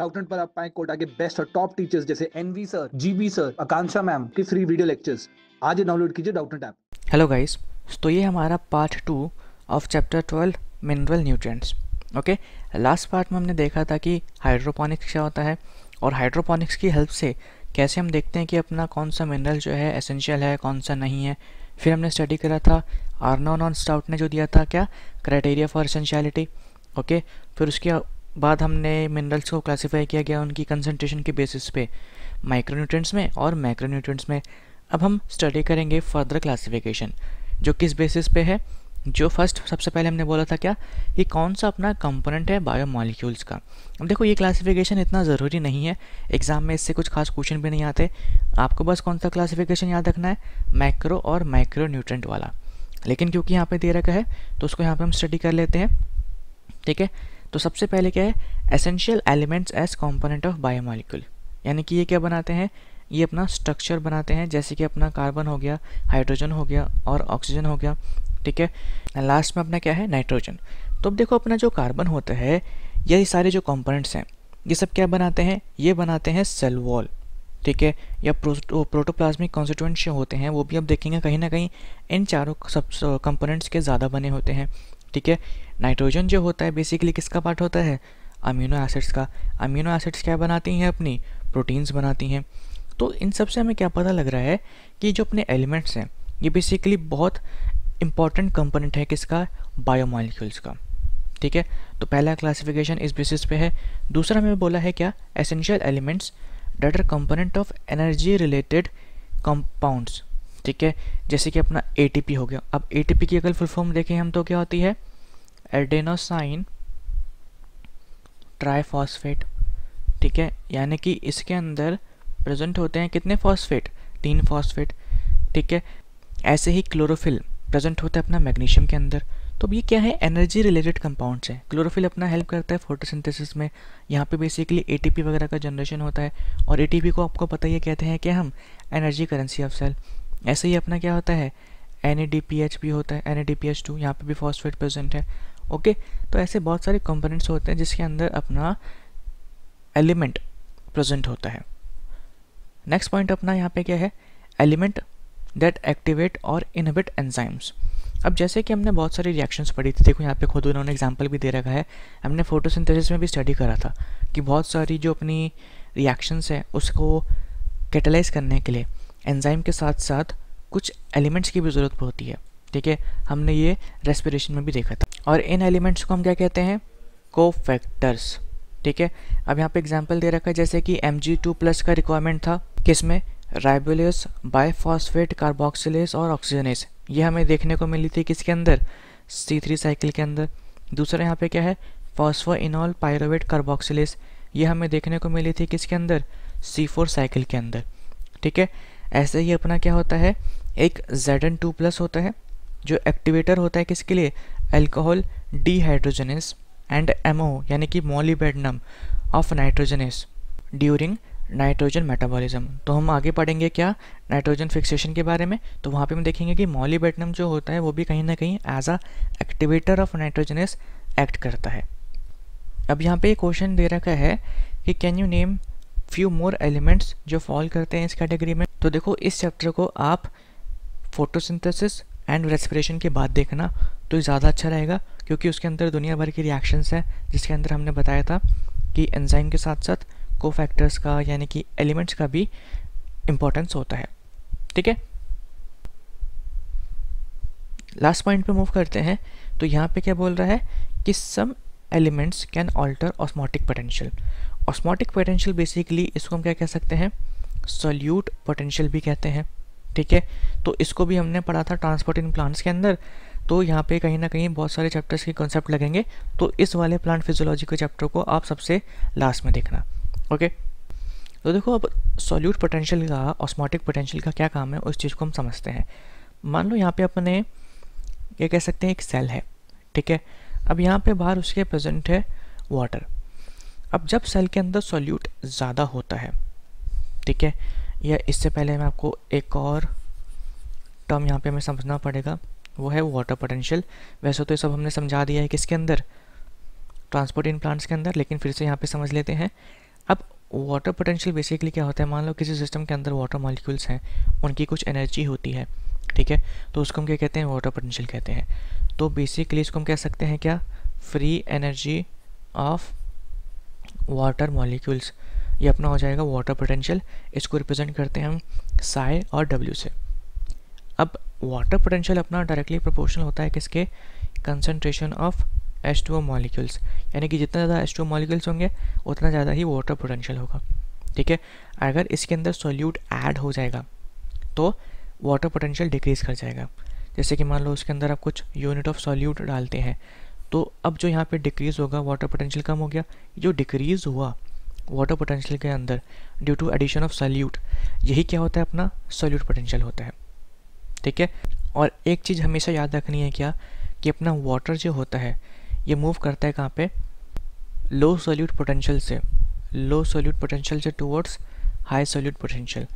Doubtnut पर आप पाए कोटा के बेस्ट और टॉप टीचर्स जैसे NV sir GB sir Akanksha ma'am के फ्री वीडियो लेक्चर्स आज डाउनलोड कीजिए डाउटनेट ऐप हेलो गाइस तो ये हमारा part two of chapter twelve mineral nutrients okay last part में हमने देखा था कि हाइड्रोपोनिक्स क्या होता है और हाइड्रोपोनिक्स की हेल्प से कैसे हम देखते हैं कि अपना कौन सा मिनरल जो है एसेंशियल है कौन सा नहीं है फिर हमने स्टडी करा था आर्नोन ऑन स्टाउट ने जो दिया था क्या क्राइटेरिया फॉर एसेंशियलिटी ओके फिर उसके बाद हमने मिनरल्स को क्लासीफाई किया गया उनकी कंसनट्रेशन के बेसिस पे माइक्रोन्यूट्रेंट्स में और माइक्रोन्यूट्रेंट्स में अब हम स्टडी करेंगे फर्दर क्लासिफिकेशन जो किस बेसिस पे है जो फर्स्ट सबसे पहले हमने बोला था क्या ये कौन सा अपना कंपोनेंट है बायोमोलिक्यूल्स का अब देखो ये क्लासिफिकेशन इतना ज़रूरी नहीं है एग्जाम में इससे कुछ खास क्वेश्चन भी नहीं आते आपको बस कौन सा क्लासिफिकेशन याद रखना है माइक्रो और माइक्रो न्यूट्रेंट वाला लेकिन क्योंकि यहाँ पे दे रखा है तो उसको यहाँ पे हम स्टडी कर लेते हैं ठीक है तो सबसे पहले क्या है essential elements as component of biomolecule यानी कि ये क्या बनाते हैं ये अपना स्ट्रक्चर बनाते हैं जैसे कि अपना कार्बन हो गया हाइड्रोजन हो गया और ऑक्सीजन हो गया ठीक है लास्ट में अपना क्या है नाइट्रोजन तो अब देखो अपना जो कार्बन होता है ये सारे जो कॉम्पोनेंट्स हैं ये सब क्या बनाते हैं ये बनाते हैं सेल वॉल ठीक है या प्रोटोप्लाज्मिक कॉन्स्टिट्यूंट्स होते हैं वो भी अब देखेंगे कहीं ना कहीं इन चारों सब कंपोनेंट्स के ज़्यादा बने होते हैं ठीक है नाइट्रोजन जो होता है बेसिकली किसका पार्ट होता है अमीनो एसिड्स का अमीनो एसिड्स क्या बनाती हैं अपनी प्रोटीन्स बनाती हैं तो इन सब से हमें क्या पता लग रहा है कि जो अपने एलिमेंट्स हैं ये बेसिकली बहुत इंपॉर्टेंट कंपोनेंट है किसका बायोमोलिक्यूल्स का ठीक है तो पहला क्लासिफिकेशन इस बेसिस पे है दूसरा हमें बोला है क्या essential elements that are component of energy related compounds ठीक है जैसे कि अपना ए हो गया अब ए की अगर फुल फॉर्म देखें हम तो क्या होती है एडेनोसाइन ट्राईफॉस्फेट ठीक है यानी कि इसके अंदर प्रेजेंट होते हैं कितने फॉस्फेट तीन फॉस्फेट ठीक है ऐसे ही क्लोरोफिल प्रेजेंट होता है अपना मैग्नीशियम के अंदर तो अब ये क्या है एनर्जी रिलेटेड कंपाउंड्स हैं क्लोरोफिल अपना हेल्प करता है फोटोसिंथेसिस में यहाँ पे बेसिकली एटीपी वगैरह का जनरेशन होता है और एटीपी को आपको पता ही कहते हैं कि हम एनर्जी करेंसी ऑफ सेल ऐसे ही अपना क्या होता है N A D P H भी होता है N A D P H two यहाँ पर भी फॉस्फेट प्रेजेंट है ओके तो ऐसे बहुत सारे कंपोनेंट्स होते हैं जिसके अंदर अपना एलिमेंट प्रेजेंट होता है नेक्स्ट पॉइंट अपना यहाँ पे क्या है एलिमेंट दैट एक्टिवेट और इनहिबिट एंजाइम्स अब जैसे कि हमने बहुत सारी रिएक्शंस पढ़ी थी देखो यहाँ पे खुद उन्होंने एग्जांपल भी दे रखा है हमने फोटोसिंथेसिस में भी स्टडी करा था कि बहुत सारी जो अपनी रिएक्शंस है उसको कैटलाइज करने के लिए एंजाइम के साथ साथ कुछ एलिमेंट्स की भी ज़रूरत होती है ठीक है हमने ये रेस्पिरेशन में भी देखा था और इन एलिमेंट्स को हम क्या कहते हैं को फैक्टर्स ठीक है अब यहाँ पे एग्जाम्पल दे रखा है जैसे कि एम जी टू प्लस का रिक्वायरमेंट था किसमें राइबुलस बायफॉस्फेट कार्बोक्सिलेस और ऑक्सीजनेस ये हमें देखने को मिली थी किसके अंदर सी थ्री साइकिल के अंदर दूसरा यहाँ पे क्या है इनॉल पायरोवेट कार्बोक्सिलेस ये हमें देखने को मिली थी किसके अंदर सी फोर साइकिल के अंदर ठीक है ऐसे ही अपना क्या होता है एक जेड टू प्लस होता है जो एक्टिवेटर होता है किसके लिए एल्कोहल डीहाइड्रोजनेस एंड एमओ यानी कि molybdenum of nitrogenase during nitrogen metabolism तो हम आगे पढ़ेंगे क्या नाइट्रोजन फिक्सेशन के बारे में तो वहाँ पे हम देखेंगे कि मोलीबेडनम जो होता है वो भी कहीं ना कहीं as a activator of nitrogenase act करता है अब यहाँ पे क्वेश्चन दे रखा है कि can you name few more elements जो फॉल करते हैं इस कैटेगरी में तो देखो इस चैप्टर को आप फोटोसिंथेसिस एंड रेस्पिरेशन के बाद देखना तो ज़्यादा अच्छा रहेगा क्योंकि उसके अंदर दुनिया भर की रिएक्शंस हैं जिसके अंदर हमने बताया था कि एंजाइम के साथ साथ को फैक्टर्स का यानी कि एलिमेंट्स का भी इम्पोर्टेंस होता है ठीक है लास्ट पॉइंट पे मूव करते हैं तो यहाँ पे क्या बोल रहा है कि some elements can alter osmotic potential osmotic potential basically इसको हम क्या कह सकते हैं सोल्यूट पोटेंशियल भी कहते हैं ठीक है तो इसको भी हमने पढ़ा था ट्रांसपोर्ट इन प्लांट्स के अंदर तो यहाँ पे कहीं ना कहीं बहुत सारे चैप्टर्स के कॉन्सेप्ट लगेंगे तो इस वाले प्लांट फिजियोलॉजी के चैप्टर को आप सबसे लास्ट में देखना ओके तो देखो अब सॉल्यूट पोटेंशियल का ऑस्मोटिक पोटेंशियल का क्या काम है उस चीज़ को हम समझते हैं मान लो यहाँ पे अपने ये कह सकते हैं एक सेल है ठीक है अब यहाँ पे बाहर उसके प्रेजेंट है वाटर अब जब सेल के अंदर सॉल्यूट ज़्यादा होता है ठीक है या इससे पहले मैं आपको एक और टर्म यहाँ पे हमें समझना पड़ेगा वो है वाटर पोटेंशियल वैसे तो ये सब हमने समझा दिया है किसके अंदर ट्रांसपोर्ट इन प्लांट्स के अंदर लेकिन फिर से यहाँ पे समझ लेते हैं अब वाटर पोटेंशियल बेसिकली क्या होता है मान लो किसी सिस्टम के अंदर वाटर मॉलिक्यूल्स हैं उनकी कुछ एनर्जी होती है ठीक है तो उसको हम क्या कहते हैं वाटर पोटेंशियल कहते हैं तो बेसिकली इसको हम कह सकते हैं क्या free energy of water molecules ये अपना हो जाएगा वाटर पोटेंशियल इसको रिप्रेजेंट करते हैं हम साय और डब्ल्यू से अब वाटर पोटेंशियल अपना डायरेक्टली प्रोपोर्शनल होता है किसके concentration of S two O molecules यानी कि जितना ज़्यादा एस टू ओ मॉलिक्यूल्स होंगे उतना ज़्यादा ही वाटर पोटेंशियल होगा ठीक है अगर इसके अंदर सोल्यूट ऐड हो जाएगा तो वाटर पोटेंशियल डिक्रीज़ कर जाएगा जैसे कि मान लो उसके अंदर आप कुछ यूनिट ऑफ सोल्यूट डालते हैं तो अब जो यहाँ पे डिक्रीज़ होगा वाटर पोटेंशियल कम हो गया जो डिक्रीज़ हुआ वाटर पोटेंशियल के अंदर due to addition of solute यही क्या होता है अपना सोल्यूट पोटेंशियल होता है ठीक है और एक चीज़ हमेशा याद रखनी है क्या कि अपना वाटर जो होता है ये मूव करता है कहाँ पे लो सोल्यूट पोटेंशियल से लो सोल्यूट पोटेंशियल से towards high solute potential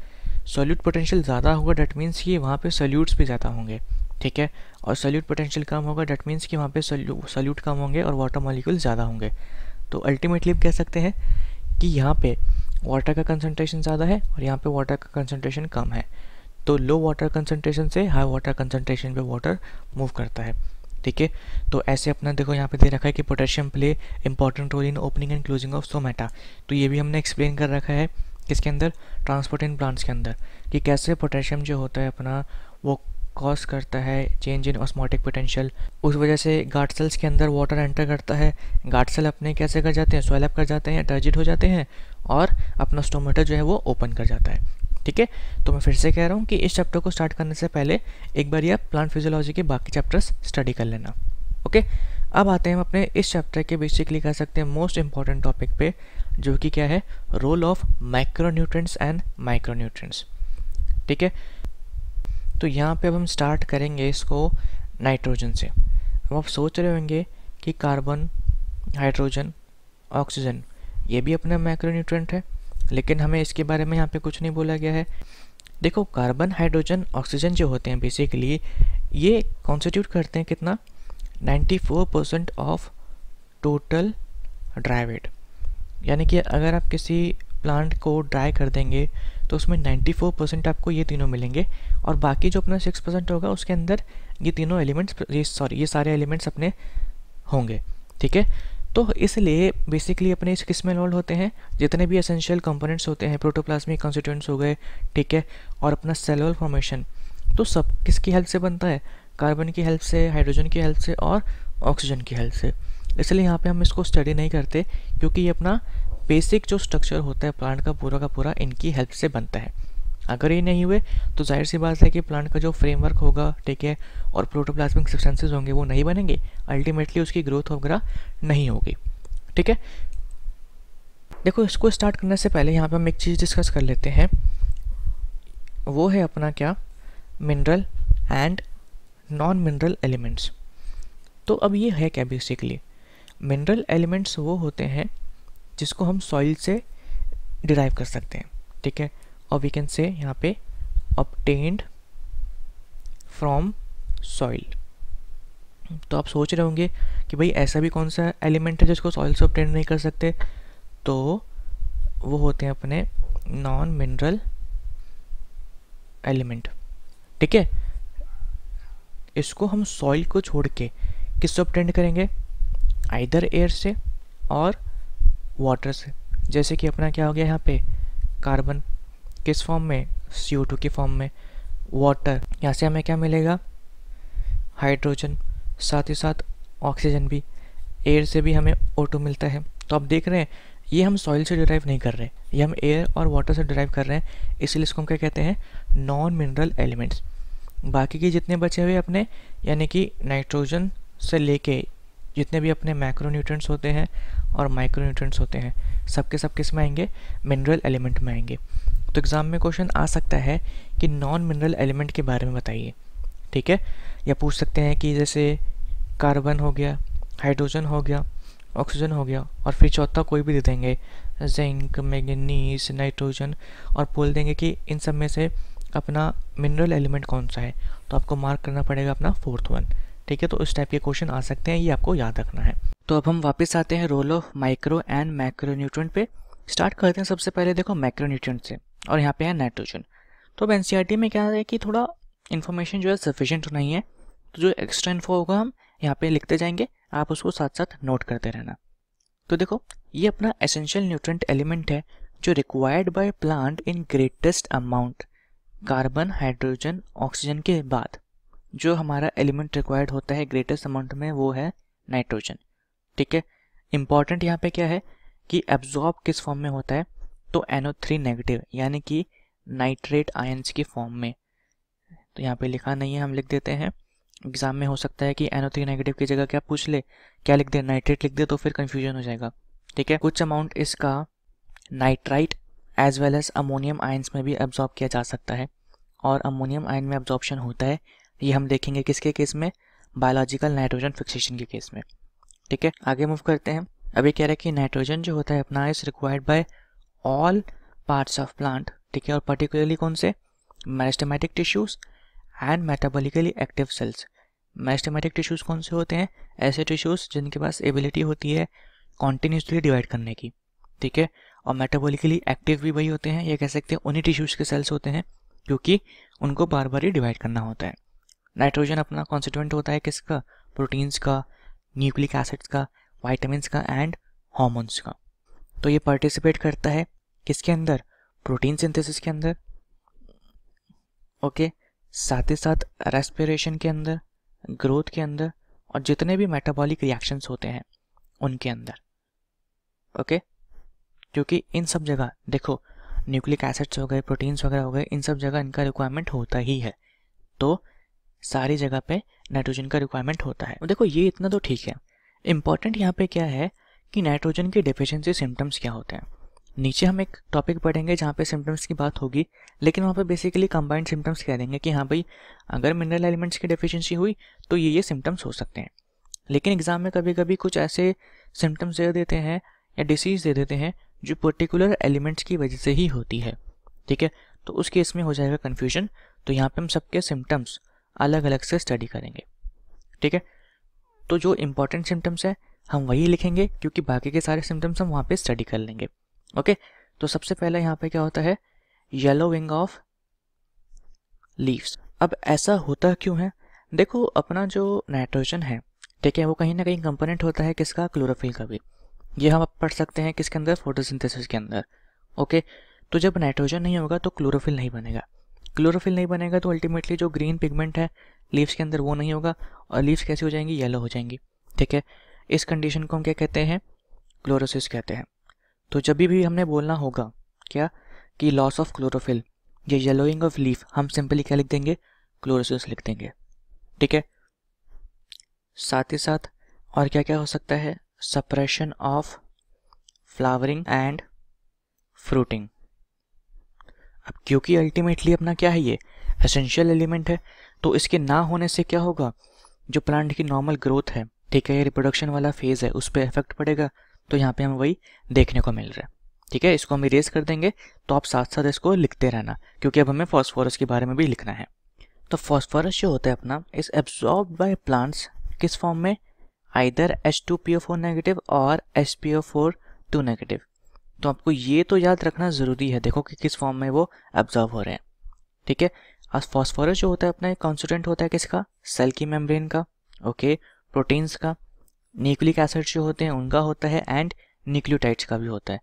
solute potential ज़्यादा होगा डैट मीन्स कि वहाँ पे सोल्यूट्स भी ज़्यादा होंगे ठीक है और सोल्यूट पोटेंशियल कम होगा डेट मीन्स कि वहाँ पे सोल्यूट कम होंगे और वाटर मॉलिक्यूल ज़्यादा होंगे तो अल्टीमेटली हम कह सकते हैं कि यहाँ पे वाटर का कंसनट्रेशन ज़्यादा है और यहाँ पे वाटर का कंसनट्रेशन कम है तो लो वाटर कंसनट्रेशन से हाई वाटर कंसनट्रेशन पे वाटर मूव करता है ठीक है तो ऐसे अपना देखो यहाँ पे दे रखा है कि potassium play important role in opening and closing of stomata तो ये भी हमने एक्सप्लेन कर रखा है किसके अंदर ट्रांसपोर्ट इन प्लांट्स के अंदर कि कैसे पोटेशियम जो होता है अपना वो कॉज करता है चेंज इन ऑस्मोटिक पोटेंशियल उस वजह से गार्ड सेल्स के अंदर वाटर एंटर करता है गार्ड सेल अपने कैसे कर जाते हैं स्वेलअप कर जाते हैं टर्जिट हो जाते हैं और अपना स्टोमेटा जो है वो ओपन कर जाता है ठीक है तो मैं फिर से कह रहा हूँ कि इस चैप्टर को स्टार्ट करने से पहले एक बार या प्लांट फिजियोलॉजी के बाकी चैप्टर्स स्टडी कर लेना ओके अब आते हैं हम अपने इस चैप्टर के बेसिकली कह सकते हैं मोस्ट इंपॉर्टेंट टॉपिक पे जो कि क्या है role of micronutrients and micronutrients ठीक है तो यहाँ पे अब हम स्टार्ट करेंगे इसको नाइट्रोजन से अब आप सोच रहे होंगे कि कार्बन हाइड्रोजन ऑक्सीजन ये भी अपना माइक्रोन्यूट्रेंट है लेकिन हमें इसके बारे में यहाँ पे कुछ नहीं बोला गया है देखो कार्बन हाइड्रोजन ऑक्सीजन जो होते हैं बेसिकली ये कॉन्स्टिट्यूट करते हैं कितना 94 percent of total dry weight यानी कि अगर आप किसी प्लांट को ड्राई कर देंगे तो उसमें 94 परसेंट आपको ये तीनों मिलेंगे और बाकी जो अपना 6 परसेंट होगा उसके अंदर ये तीनों एलिमेंट्स ये सॉरी ये सारे एलिमेंट्स अपने होंगे ठीक है तो इसलिए बेसिकली अपने इस किस में इन्वॉल्व होते हैं जितने भी असेंशियल कंपोनेंट्स होते हैं प्रोटोप्लाज्मिक कॉन्स्टिट्यूंट्स हो गए ठीक है और अपना सेलुलर फॉर्मेशन तो सब किसकी हेल्प से बनता है कार्बन की हेल्प से हाइड्रोजन की हेल्प से और ऑक्सीजन की हेल्प से इसलिए यहाँ पे हम इसको स्टडी नहीं करते क्योंकि ये अपना बेसिक जो स्ट्रक्चर होता है प्लांट का पूरा का पूरा इनकी हेल्प से बनता है अगर ये नहीं हुए तो जाहिर सी बात है कि प्लांट का जो फ्रेमवर्क होगा ठीक है और प्रोटोप्लाज्मिक सब्सटेंसेज होंगे वो नहीं बनेंगे अल्टीमेटली उसकी ग्रोथ वगैरह नहीं होगी ठीक है देखो इसको स्टार्ट करने से पहले यहाँ पे हम एक चीज़ डिस्कस कर लेते हैं वो है अपना क्या mineral and non mineral elements तो अब ये है क्या बेसिकली मिनरल एलिमेंट्स वो होते हैं जिसको हम सॉइल से डिराइव कर सकते हैं ठीक है और वी कैन से यहाँ पे ऑप्टेंड फ्रॉम सॉइल तो आप सोच रहे होंगे कि भाई ऐसा भी कौन सा एलिमेंट है जिसको सॉइल से ऑप्टेंड नहीं कर सकते तो वो होते हैं अपने नॉन मिनरल एलिमेंट ठीक है इसको हम सॉइल को छोड़ के किससे ऑप्टेंड करेंगे आइदर एयर से और वाटर से जैसे कि अपना क्या हो गया यहाँ पे कार्बन किस फॉर्म में सी ओ टू के फॉर्म में वाटर यहाँ से हमें क्या मिलेगा हाइड्रोजन साथ ही साथ ऑक्सीजन भी एयर से भी हमें ओ टू मिलता है तो आप देख रहे हैं ये हम सॉइल से डिराइव नहीं कर रहे ये हम एयर और वाटर से डिराइव कर रहे हैं इसलिए इसको हम क्या कहते हैं नॉन मिनरल एलिमेंट्स बाकी के जितने बचे हुए अपने यानी कि नाइट्रोजन से लेके जितने भी अपने माइक्रो न्यूट्रेंट्स होते हैं और माइक्रो न्यूट्रेंट्स होते हैं सबके सब किस में आएंगे मिनरल एलिमेंट में आएंगे तो एग्ज़ाम में क्वेश्चन आ सकता है कि नॉन मिनरल एलिमेंट के बारे में बताइए ठीक है या पूछ सकते हैं कि जैसे कार्बन हो गया हाइड्रोजन हो गया ऑक्सीजन हो गया और फिर चौथा कोई भी दे देंगे जिंक मैगनीस नाइट्रोजन और बोल देंगे कि इन सब में से अपना मिनरल एलिमेंट कौन सा है तो आपको मार्क करना पड़ेगा अपना फोर्थ वन ठीक है तो इस टाइप के क्वेश्चन आ सकते हैं ये आपको याद रखना है तो अब हम वापस आते हैं role of micro and macro पे स्टार्ट करते हैं सबसे पहले देखो माइक्रो से और यहाँ पे है नाइट्रोजन तो अब एन e में क्या है कि थोड़ा इन्फॉर्मेशन जो है सफिशेंट नहीं है तो जो एक्स्ट्रा इन्फो होगा हम यहाँ पे लिखते जाएंगे आप उसको साथ साथ नोट करते रहना तो देखो ये अपना एसेंशियल न्यूट्रेंट एलिमेंट है जो required by plant in greatest amount carbon hydrogen oxygen के बाद जो हमारा एलिमेंट रिक्वायर्ड होता है ग्रेटेस्ट अमाउंट में वो है नाइट्रोजन ठीक है इंपॉर्टेंट यहाँ पे क्या है कि एब्जॉर्ब किस फॉर्म में होता है तो NO3 नेगेटिव यानी कि नाइट्रेट आयंस के फॉर्म में तो यहाँ पे लिखा नहीं है हम लिख देते हैं एग्ज़ाम में हो सकता है कि NO3 नेगेटिव की जगह क्या पूछ ले क्या लिख दे नाइट्रेट लिख दे तो फिर कन्फ्यूजन हो जाएगा ठीक है कुछ अमाउंट इसका nitrite as well as ammonium ions में भी एब्जॉर्ब किया जा सकता है और अमोनियम आयन में एब्जॉर्प्शन होता है ये हम देखेंगे किसके केस में बायोलॉजिकल नाइट्रोजन फिक्सेशन के केस में ठीक है आगे मूव करते हैं अभी कह रहे हैं कि नाइट्रोजन जो होता है अपना is required by all parts of plant ठीक है और पर्टिकुलरली कौन से meristematic tissues and metabolically active cells meristematic tissues कौन से होते हैं ऐसे टिश्यूज़ जिनके पास एबिलिटी होती है कॉन्टीन्यूसली डिवाइड करने की ठीक है और मेटाबॉलिकली एक्टिव भी वही होते हैं ये कह सकते हैं उन्हीं टिश्यूज़ के सेल्स होते हैं क्योंकि उनको बार बार ही डिवाइड करना होता है नाइट्रोजन अपना कॉन्स्टिटेंट होता है किसका प्रोटीन्स का न्यूक्लिक एसिड्स का वाइटामस का एंड हॉर्मोन्स का तो ये पार्टिसिपेट करता है किसके अंदर प्रोटीन सिंथेसिस के अंदर ओके साथ ही साथ रेस्पिरेशन के अंदर ग्रोथ के अंदर और जितने भी मेटाबॉलिक रिएक्शंस होते हैं उनके अंदर ओके क्योंकि इन सब जगह देखो न्यूक्लिक एसिड्स हो गए प्रोटीन्स वगैरह हो गए इन सब जगह इनका रिक्वायरमेंट होता ही है तो सारी जगह पे नाइट्रोजन का रिक्वायरमेंट होता है देखो ये इतना तो ठीक है इम्पॉर्टेंट यहाँ पे क्या है कि नाइट्रोजन की डिफिशेंसी सिम्टम्स क्या होते हैं नीचे हम एक टॉपिक पढ़ेंगे जहाँ पे सिम्टम्स की बात होगी लेकिन वहाँ पे बेसिकली कंबाइंड सिम्टम्स कह देंगे कि हाँ भाई अगर मिनरल एलिमेंट्स की डिफिशेंसी हुई तो ये ये सिम्टम्स हो सकते हैं लेकिन एग्ज़ाम में कभी कभी कुछ ऐसे सिम्टम्स दे देते हैं या डिसीज़ दे देते हैं जो पर्टिकुलर एलिमेंट्स की वजह से ही होती है ठीक है तो उस केस में हो जाएगा कन्फ्यूजन तो यहाँ पर हम सबके सिम्टम्स अलग अलग से स्टडी करेंगे ठीक है तो जो इम्पोर्टेंट सिम्टम्स हैं हम वही लिखेंगे क्योंकि बाकी के सारे सिम्टम्स हम वहाँ पर स्टडी कर लेंगे ओके तो सबसे पहले यहाँ पे क्या होता है येलो विंग ऑफ लीव्स अब ऐसा होता क्यों है देखो अपना जो नाइट्रोजन है ठीक है वो कहीं ना कहीं कंपोनेंट होता है किसका क्लोरोफिल का भी ये हम पढ़ सकते हैं किसके अंदर फोटोसिंथेसिस के अंदर ओके तो जब नाइट्रोजन नहीं होगा तो क्लोरोफिल नहीं बनेगा क्लोरोफिल नहीं बनेगा तो अल्टीमेटली जो ग्रीन पिगमेंट है लीव्स के अंदर वो नहीं होगा और लीव्स कैसी हो जाएंगी येलो हो जाएंगी ठीक है इस कंडीशन को हम क्या कहते हैं क्लोरोसिस कहते हैं तो जब भी हमने बोलना होगा क्या कि लॉस ऑफ क्लोरोफिल या येलोइंग ऑफ लीफ हम सिंपली क्या लिख देंगे क्लोरोसिस लिख देंगे ठीक है साथ ही साथ और क्या क्या हो सकता है suppression of flowering and fruiting अब क्योंकि अल्टीमेटली अपना क्या है ये एसेंशियल एलिमेंट है तो इसके ना होने से क्या होगा जो प्लांट की नॉर्मल ग्रोथ है ठीक है ये रिप्रोडक्शन वाला फेज़ है उस पर इफेक्ट पड़ेगा तो यहाँ पे हमें वही देखने को मिल रहा है ठीक है इसको हम इरेज कर देंगे तो आप साथ साथ इसको लिखते रहना क्योंकि अब हमें फॉस्फोरस के बारे में भी लिखना है तो फॉस्फोरस जो होता है अपना इस एब्जॉर्ब बाय प्लांट्स किस फॉर्म में either H two P O four negative और H P O four two negative तो आपको ये तो याद रखना ज़रूरी है देखो कि किस फॉर्म में वो एब्जॉर्व हो रहे हैं ठीक है आज फॉस्फोरस जो होता है अपना एक कॉन्स्टेंट होता है किसका सेल की मेम्ब्रेन का ओके प्रोटीन्स का न्यूक्लिक एसिड्स जो होते हैं उनका होता है एंड न्यूक्लियोटाइड्स का भी होता है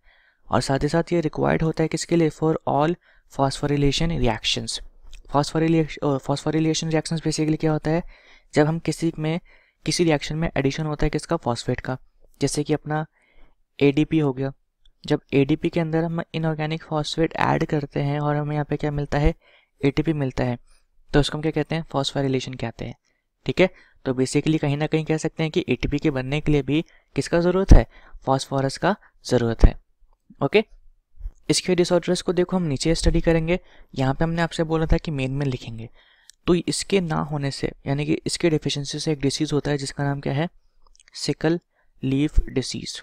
और साथ ही साथ ये रिक्वायर्ड होता है किसके लिए for all phosphorylation reactions phosphorylation reactions basically क्या होता है जब हम किसी में किसी रिएक्शन में एडिशन होता है किसका फॉस्फेट का जैसे कि अपना एडीपी हो गया जब पी के अंदर हम इनऑर्गेनिक फॉस्फेट ऐड करते हैं और हमें यहाँ पे क्या मिलता है पी मिलता है तो उसको हम क्या कहते हैं फॉस्फोरिलेशन कहते हैं ठीक है तो बेसिकली कहीं ना कहीं कह सकते हैं कि ए के बनने के लिए भी किसका ज़रूरत है फॉस्फोरस का ज़रूरत है ओके इसके डिसऑर्डर्स को देखो हम नीचे स्टडी करेंगे यहाँ पे हमने आपसे बोला था कि मेन में लिखेंगे तो इसके ना होने से यानी कि इसके डिफिशेंसी से एक डिसीज़ होता है जिसका नाम क्या है सिकल लीफ डिसीज़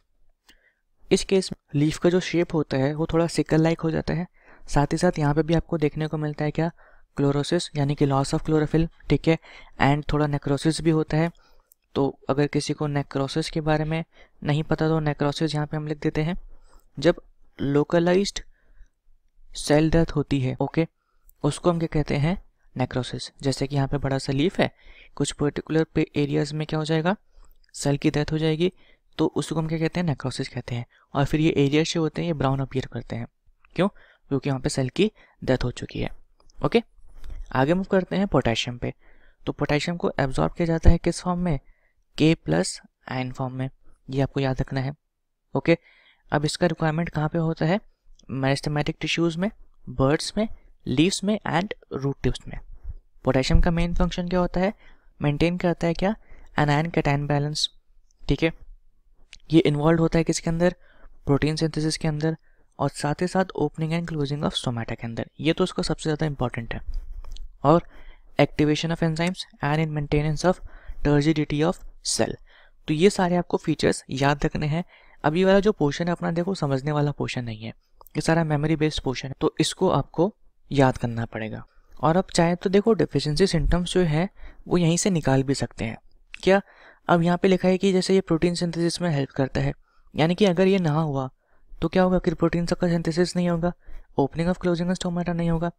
इस केस में लीफ का जो शेप होता है वो थोड़ा सिकल लाइक हो जाता है साथ ही साथ यहाँ पे भी आपको देखने को मिलता है क्या क्लोरोसिस यानी कि लॉस ऑफ क्लोरोफिल ठीक है एंड थोड़ा नेक्रोसिस भी होता है तो अगर किसी को नेक्रोसिस के बारे में नहीं पता तो नेक्रोसिस यहाँ पे हम लिख देते हैं जब लोकलाइज्ड सेल डेथ होती है ओके उसको हम क्या कहते हैं नेक्रोसिस जैसे कि यहाँ पे बड़ा सा लीफ है कुछ पर्टिकुलर पे एरियाज में क्या हो जाएगा सेल की डेथ हो जाएगी तो उसको हम क्या कहते हैं नेक्रोसिस कहते हैं और फिर ये एरियाज जो होते हैं ये ब्राउन अपीयर करते हैं क्यों क्योंकि यहाँ पे सेल की डेथ हो चुकी है ओके आगे मूव करते हैं पोटेशियम पे तो पोटेशियम को एब्जॉर्ब किया जाता है किस फॉर्म में के प्लस आयन फॉर्म में ये आपको याद रखना है ओके अब इसका रिक्वायरमेंट कहाँ पे होता है मैरिस्टमेटिक टिश्यूज़ में बर्ड्स में लीव्स में एंड रूट टिप्स में पोटेशियम का मेन फंक्शन क्या होता है मेंटेन करता है क्या एनायन कैटायन बैलेंस ठीक है ये इन्वॉल्व होता है किसके अंदर प्रोटीन सिंथेसिस के अंदर और साथ ही साथ opening and closing of stomata के अंदर ये तो उसका सबसे ज़्यादा इंपॉर्टेंट है और activation of enzymes and in maintenance of turgidity of cell तो ये सारे आपको फीचर्स याद रखने हैं अभी वाला जो पोर्शन है अपना देखो समझने वाला पोर्शन नहीं है ये सारा मेमोरी बेस्ड पोर्शन है तो इसको आपको याद करना पड़ेगा और अब चाहे तो देखो डिफिशेंसी सिम्टम्स जो है वो यहीं से निकाल भी सकते हैं क्या अब यहाँ पे लिखा है कि जैसे ये प्रोटीन सिंथेसिस में हेल्प करता है यानी कि अगर ये ना हुआ तो क्या होगा कि प्रोटीन का सिंथेसिस नहीं होगा ओपनिंग ऑफ क्लोजिंग स्टोमेटा नहीं होगा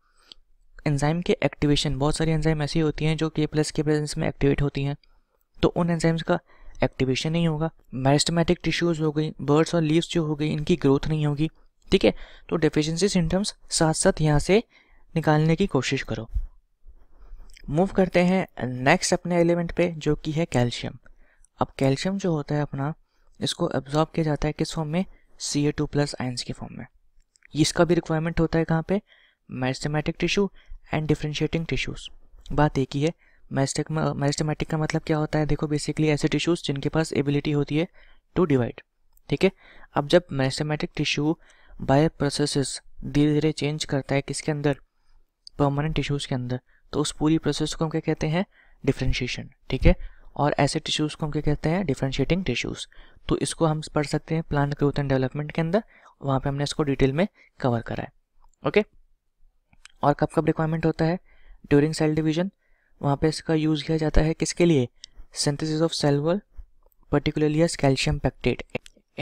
एंजाइम के एक्टिवेशन बहुत सारी एंजाइम ऐसी होती हैं जो के प्लस के प्रेजेंस में एक्टिवेट होती हैं तो उन एंजाइम्स का एक्टिवेशन नहीं होगा मैरिस्टमेटिक टिश्यूज़ हो गई बर्ड्स और लीव्स जो हो गई इनकी ग्रोथ नहीं होगी ठीक है तो डेफिशिएंसी सिम्टम्स साथ साथ यहाँ से निकालने की कोशिश करो मूव करते हैं नेक्स्ट अपने एलिमेंट पे जो कि है कैल्शियम अब कैल्शियम जो होता है अपना इसको एब्जॉर्ब किया जाता है किस फॉर्म में C A two plus ions के फॉर्म में इसका भी रिक्वायरमेंट होता है कहाँ पे meristematic tissue and differentiating tissues बात एक ही है मैस्टिक मैस्टेमेटिक का मतलब क्या होता है देखो बेसिकली ऐसे टिश्यूज़ जिनके पास एबिलिटी होती है टू डिवाइड ठीक है अब जब मैस्टेमेटिक टिश्यू बाय प्रोसेसेस धीरे धीरे चेंज करता है किसके अंदर परमानेंट टिश्यूज़ के अंदर तो उस पूरी प्रोसेस को हम क्या कहते हैं डिफ्रेंशिएशन ठीक है और ऐसे टिश्यूज़ को हम क्या कहते हैं डिफ्रेंशिएटिंग टिश्यूज़ तो इसको हम पढ़ सकते हैं प्लांट ग्रोथ एंड डेवलपमेंट के अंदर वहाँ पे हमने इसको डिटेल में कवर करा है ओके okay? और कब कब रिक्वायरमेंट होता है ड्यूरिंग सेल डिवीजन वहाँ पे इसका यूज़ किया जाता है किसके लिए synthesis of cell wall particularly calcium pectate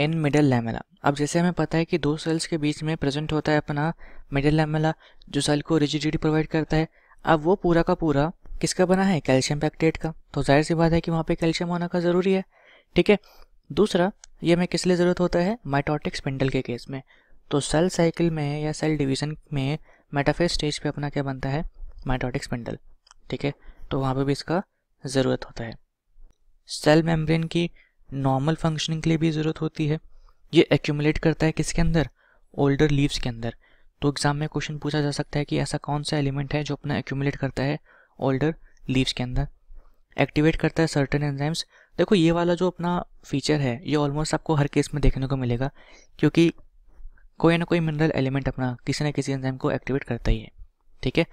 in middle lamella अब जैसे हमें पता है कि दो सेल्स के बीच में प्रेजेंट होता है अपना मिडल लैमेला जो सेल को रिजिडिटी प्रोवाइड करता है अब वो पूरा का पूरा किसका बना है कैल्शियम पैक्टेट का तो जाहिर सी बात है कि वहाँ पे कैल्शियम होना का ज़रूरी है ठीक है दूसरा ये हमें किस लिए ज़रूरत होता है माइटोटिक स्पिंडल के केस में तो सेल साइकिल में या सेल डिवीजन में मेटाफेज स्टेज पे अपना क्या बनता है माइटोटिक स्पिंडल ठीक है तो वहाँ पे भी इसका ज़रूरत होता है सेल मेम्ब्रेन की नॉर्मल फंक्शनिंग के लिए भी ज़रूरत होती है ये एक्यूमुलेट करता है किसके अंदर ओल्डर लीव्स के अंदर तो एग्ज़ाम में क्वेश्चन पूछा जा सकता है कि ऐसा कौन सा एलिमेंट है जो अपना एक्यूमुलेट करता है ओल्डर लीव्स के अंदर एक्टिवेट करता है सर्टन एंजाइम्स देखो ये वाला जो अपना फीचर है ये ऑलमोस्ट आपको हर केस में देखने को मिलेगा क्योंकि कोई ना कोई मिनरल एलिमेंट अपना किसी ना किसी एंजाइम को एक्टिवेट करता ही है ठीक है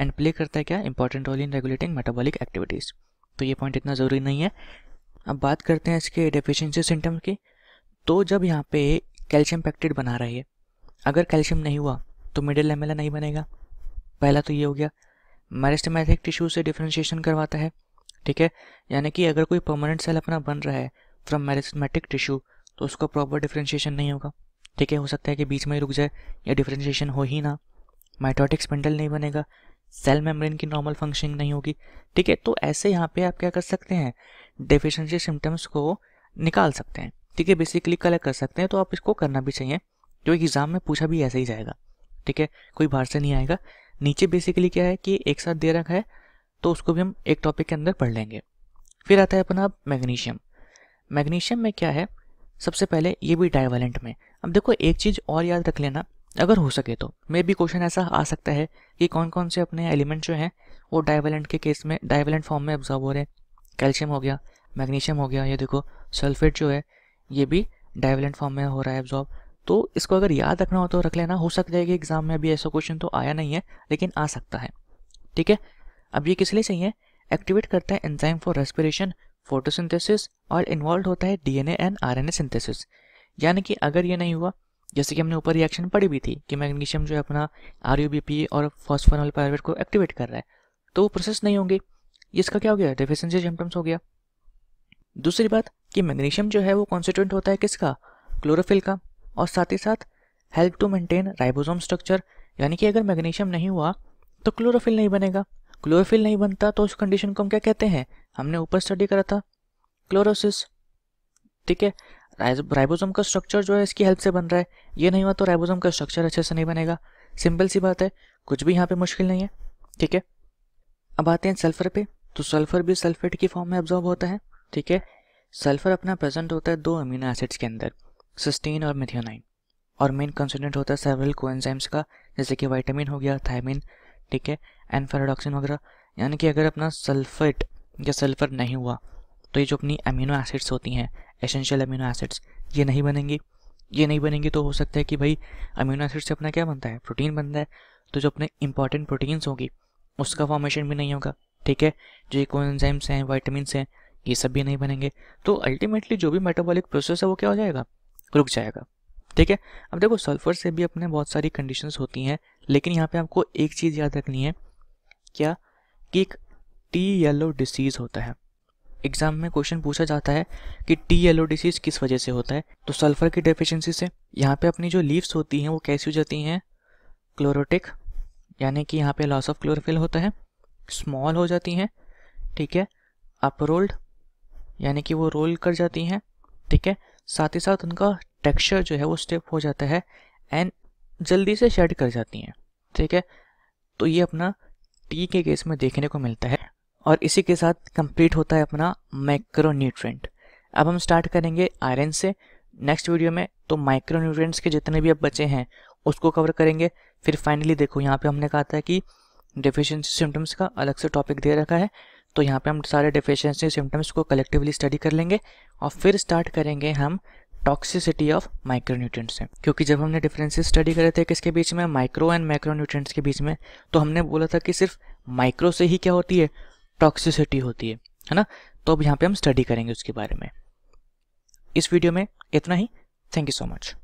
एंड प्ले करता है क्या important role in regulating metabolic activities तो ये पॉइंट इतना ज़रूरी नहीं है अब बात करते हैं इसके डेफिशिएंसी सिम्टम की तो जब यहाँ पे कैल्शियम पैक्टेड बना रही है अगर कैल्शियम नहीं हुआ तो मिडिल लेमेला नहीं बनेगा पहला तो ये हो गया मैरिस्टमैथिक टिश्यू से डिफ्रेंशिएशन करवाता है ठीक है यानी कि अगर कोई परमानेंट सेल अपना बन रहा है फ्रॉम मैरिस्टमैटिक टिश्यू तो उसका प्रॉपर डिफ्रेंशिएशन नहीं होगा ठीक है हो सकता है कि बीच में ही रुक जाए या डिफ्रेंशिएशन हो ही ना माइटोटिक स्पिंडल नहीं बनेगा सेल मेम्ब्रेन की नॉर्मल फंक्शनिंग नहीं होगी ठीक है तो ऐसे यहाँ पे आप क्या कर सकते हैं डेफिशिएंसी सिम्टम्स को निकाल सकते हैं ठीक है बेसिकली कलेक्ट कर सकते हैं तो आप इसको करना भी चाहिए जो एग्ज़ाम में पूछा भी ऐसे ही जाएगा ठीक है कोई बाहर से नहीं आएगा नीचे बेसिकली क्या है कि एक साथ दे रखा है तो उसको भी हम एक टॉपिक के अंदर पढ़ लेंगे फिर आता है अपना मैग्नीशियम मैग्नीशियम में क्या है सबसे पहले ये भी डाइवेलेंट में अब देखो एक चीज़ और याद रख लेना अगर हो सके तो मे भी क्वेश्चन ऐसा आ सकता है कि कौन कौन से अपने एलिमेंट जो हैं वो डाइवेलेंट के केस में डाइवेलेंट फॉर्म में ऑब्जर्व हो रहे हैं कैल्शियम हो गया मैग्नीशियम हो गया ये देखो सल्फेट जो है ये भी डाइवेलेंट फॉर्म में हो रहा है ऑब्जॉर्व तो इसको अगर याद रखना हो तो रख लेना हो सकता है कि एग्ज़ाम में अभी ऐसा क्वेश्चन तो आया नहीं है लेकिन आ सकता है ठीक है अब ये किस लिए चाहिए एक्टिवेट करता है एंजाइम फॉर रेस्पिरेशन फोटोसिंथेसिस और इन्वॉल्व होता है डीएनए एंड आरएनए सिंथेसिस यानी कि अगर ये नहीं हुआ जैसे कि हमने ऊपर रिएक्शन पढ़ी भी थी कि मैग्नीशियम जो है अपना आर और फॉस्फोनल पायरवेट को एक्टिवेट कर रहा है तो वो प्रोसेस नहीं होंगे इसका क्या हो गया डेफिशिएंसी सिम्टम्स हो गया दूसरी बात कि मैग्नीशियम जो है वो कॉन्स्टिट्यूंट होता है किसका क्लोरोफिल का और साथ ही साथ help to maintain ribosome structure यानी कि अगर मैग्नीशियम नहीं हुआ तो क्लोरोफिल नहीं बनेगा क्लोरोफिल नहीं बनता तो उस कंडीशन को हम क्या कहते हैं हमने ऊपर स्टडी करा था क्लोरोसिस ठीक है राइबोसोम का स्ट्रक्चर जो है इसकी हेल्प से बन रहा है ये नहीं हुआ तो राइबोसोम का स्ट्रक्चर अच्छे से नहीं बनेगा सिंपल सी बात है कुछ भी यहाँ पे मुश्किल नहीं है ठीक है अब आते हैं सल्फर पे तो सल्फर भी सल्फेट की फॉर्म में एब्जॉर्ब होता है ठीक है सल्फर अपना प्रेजेंट होता है दो अमीनो एसिड्स के अंदर सिस्टीन और मिथियोनाइन और मेन कंसिडेंट होता है सेवरल कोएंजाइम्स का जैसे कि वाइटामिन हो गया थायमिन ठीक है एनफेराडॉक्सिन वगैरह यानी कि अगर अपना सल्फेट या सल्फ़र नहीं हुआ तो ये जो अपनी अमीनो एसिड्स होती हैं एसेंशियल अमीनो एसिड्स ये नहीं बनेंगी ये नहीं बनेंगी तो हो सकता है कि भाई अमीनो एसिड से अपना क्या बनता है प्रोटीन बनता है तो जो अपने इंपॉर्टेंट प्रोटीन्स होगी उसका फॉर्मेशन भी नहीं होगा ठीक है जो इको हैं वाइटमिनस हैं ये सब भी नहीं बनेंगे तो अल्टीमेटली जो भी मेटाबॉलिक प्रोसेस है वो क्या हो जाएगा रुक जाएगा ठीक है अब देखो सल्फर से भी अपने बहुत सारी कंडीशंस होती हैं लेकिन यहाँ पे आपको एक चीज़ याद रखनी है क्या कि एक टी येलो डिसीज़ होता है एग्ज़ाम में क्वेश्चन पूछा जाता है कि टी येलो डिसीज़ किस वजह से होता है तो सल्फ़र की डेफिशिएंसी से यहाँ पे अपनी जो लीव्स होती हैं वो कैसी हो जाती हैं क्लोरोटिक यानी कि यहाँ पे लॉस ऑफ क्लोरोफिल होता है स्मॉल हो जाती हैं ठीक है अपरोल्ड यानी कि वो रोल कर जाती हैं ठीक है साथ ही साथ उनका टेक्सचर जो है वो स्टेप हो जाता है एंड जल्दी से शेड कर जाती हैं ठीक है तो ये अपना टी के केस में देखने को मिलता है और इसी के साथ कंप्लीट होता है अपना माइक्रो न्यूट्रेंट अब हम स्टार्ट करेंगे आयरन से नेक्स्ट वीडियो में तो माइक्रो न्यूट्रेंट्स के जितने भी अब बचे हैं उसको कवर करेंगे फिर फाइनली देखो यहाँ पे हमने कहा था कि डिफिशेंसी सिम्टम्स का अलग से टॉपिक दे रखा है तो यहाँ पे हम सारे डिफिशेंसी सिम्टम्स को कलेक्टिवली स्टडी कर लेंगे और फिर स्टार्ट करेंगे हम टॉक्सिसिटी ऑफ माइक्रोन्यूट्रेंट्स से क्योंकि जब हमने डिफरेंसेस स्टडी करे थे किसके बीच में माइक्रो एंड माइक्रोन्यूट्रेंट्स के बीच में तो हमने बोला था कि सिर्फ माइक्रो से ही क्या होती है टॉक्सिसिटी होती है है ना तो अब यहाँ पे हम स्टडी करेंगे उसके बारे में इस वीडियो में इतना ही थैंक यू सो मच